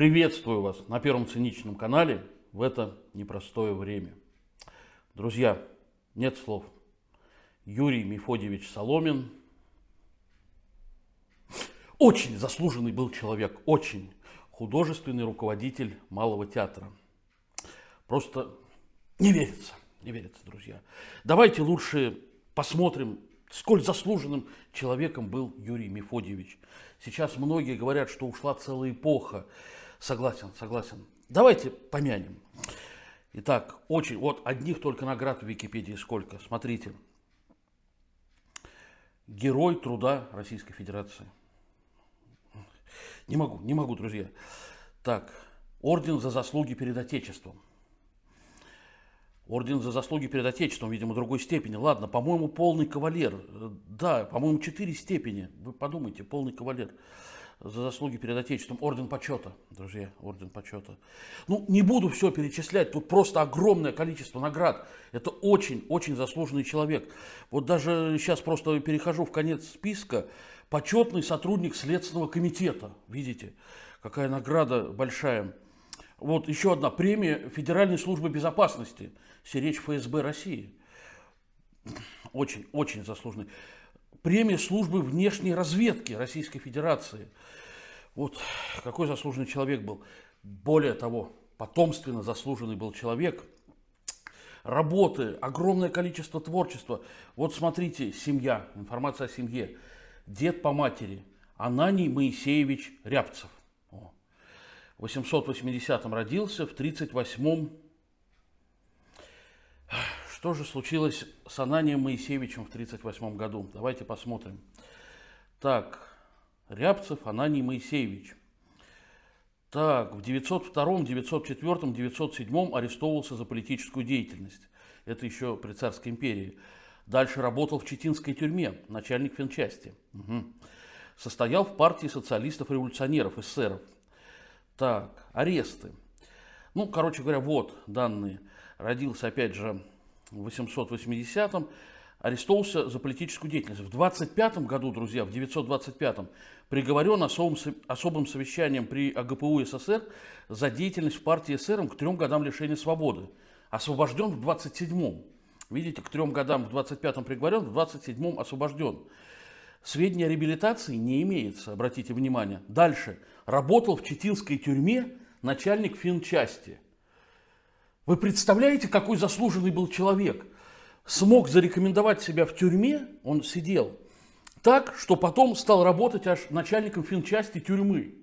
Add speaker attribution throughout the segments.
Speaker 1: Приветствую вас на Первом Циничном канале в это непростое время. Друзья, нет слов. Юрий Мефодьевич Соломин очень заслуженный был человек, очень художественный руководитель Малого театра. Просто не верится, не верится, друзья. Давайте лучше посмотрим, сколь заслуженным человеком был Юрий Мефодьевич. Сейчас многие говорят, что ушла целая эпоха. Согласен, согласен. Давайте помянем. Итак, очень, вот одних только наград в Википедии сколько. Смотрите. Герой труда Российской Федерации. Не могу, не могу, друзья. Так, орден за заслуги перед Отечеством. Орден за заслуги перед Отечеством, видимо, другой степени. Ладно, по-моему, полный кавалер. Э, да, по-моему, четыре степени. Вы подумайте, полный кавалер за заслуги перед Отечеством. Орден почета, друзья, орден почета. Ну, не буду все перечислять, тут просто огромное количество наград. Это очень-очень заслуженный человек. Вот даже сейчас просто перехожу в конец списка. Почетный сотрудник Следственного комитета, видите, какая награда большая. Вот еще одна премия Федеральной службы безопасности, все речь ФСБ России. Очень-очень заслуженный премия службы внешней разведки Российской Федерации. Вот какой заслуженный человек был. Более того, потомственно заслуженный был человек. Работы, огромное количество творчества. Вот смотрите, семья, информация о семье. Дед по матери, Ананий Моисеевич Рябцев. В 880-м родился, в 38-м что же случилось с Ананием Моисеевичем в 1938 году? Давайте посмотрим. Так, Рябцев Ананий Моисеевич. Так, в 902, 904, 907 арестовывался за политическую деятельность. Это еще при Царской империи. Дальше работал в Читинской тюрьме, начальник финчасти. Угу. Состоял в партии социалистов-революционеров, эсеров. Так, аресты. Ну, короче говоря, вот данные. Родился, опять же, в 880-м арестовался за политическую деятельность. В 25 году, друзья, в 925-м приговорен особым, особым совещанием при АГПУ СССр за деятельность в партии СССР к трем годам лишения свободы. Освобожден в 27-м. Видите, к трем годам в 25-м приговорен, в 27-м освобожден. Сведения о реабилитации не имеется, обратите внимание. Дальше. Работал в Читинской тюрьме начальник финчасти – вы представляете, какой заслуженный был человек? Смог зарекомендовать себя в тюрьме, он сидел, так, что потом стал работать аж начальником финчасти тюрьмы.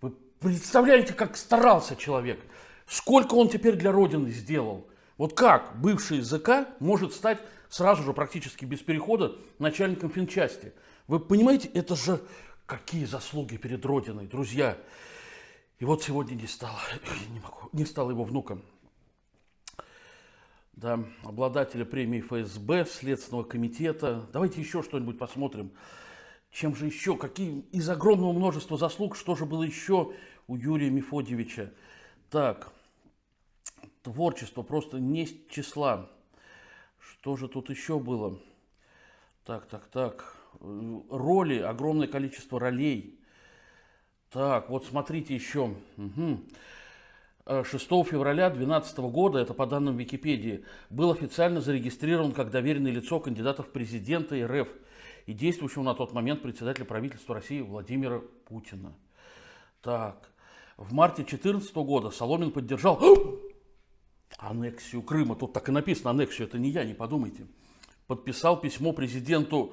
Speaker 1: Вы представляете, как старался человек? Сколько он теперь для Родины сделал? Вот как бывший ЗК может стать сразу же практически без перехода начальником финчасти? Вы понимаете, это же какие заслуги перед Родиной, друзья. И вот сегодня не стал, не, могу, не стал его внуком. Да, обладателя премии ФСБ, Следственного комитета. Давайте еще что-нибудь посмотрим. Чем же еще, какие из огромного множества заслуг, что же было еще у Юрия Мефодьевича? Так, творчество просто не числа. Что же тут еще было? Так, так, так. Э, роли, огромное количество ролей. Так, вот смотрите еще. Угу. 6 февраля 2012 года, это по данным Википедии, был официально зарегистрирован как доверенное лицо кандидата в президенты РФ и действующего на тот момент председателя правительства России Владимира Путина. Так, в марте 2014 года Соломин поддержал аннексию Крыма. Тут так и написано аннексию, это не я, не подумайте. Подписал письмо президенту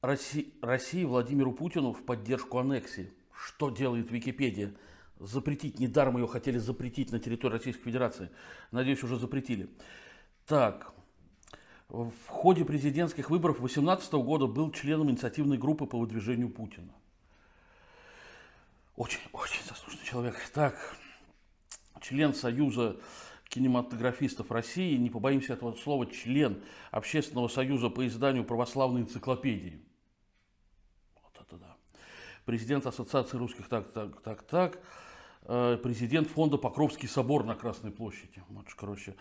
Speaker 1: России, России Владимиру Путину в поддержку аннексии что делает Википедия. Запретить, недаром ее хотели запретить на территории Российской Федерации. Надеюсь, уже запретили. Так, в ходе президентских выборов 2018 года был членом инициативной группы по выдвижению Путина. Очень, очень заслуженный человек. Так, член Союза кинематографистов России, не побоимся этого слова, член Общественного союза по изданию православной энциклопедии. Вот это да президент Ассоциации русских так, так, так, так, э, президент фонда Покровский собор на Красной площади. Вот, короче,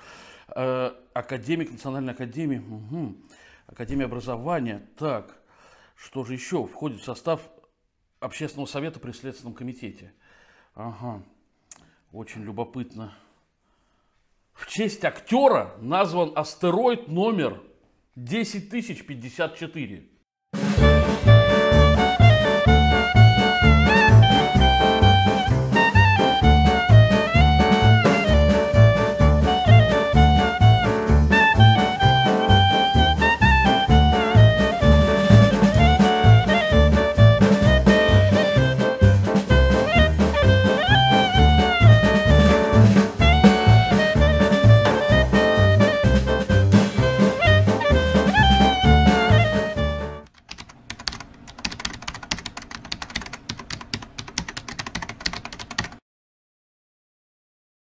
Speaker 1: э, академик Национальной академии, угу. Академия образования. Так, что же еще входит в состав Общественного совета при Следственном комитете? Ага, очень любопытно. В честь актера назван астероид номер 10054.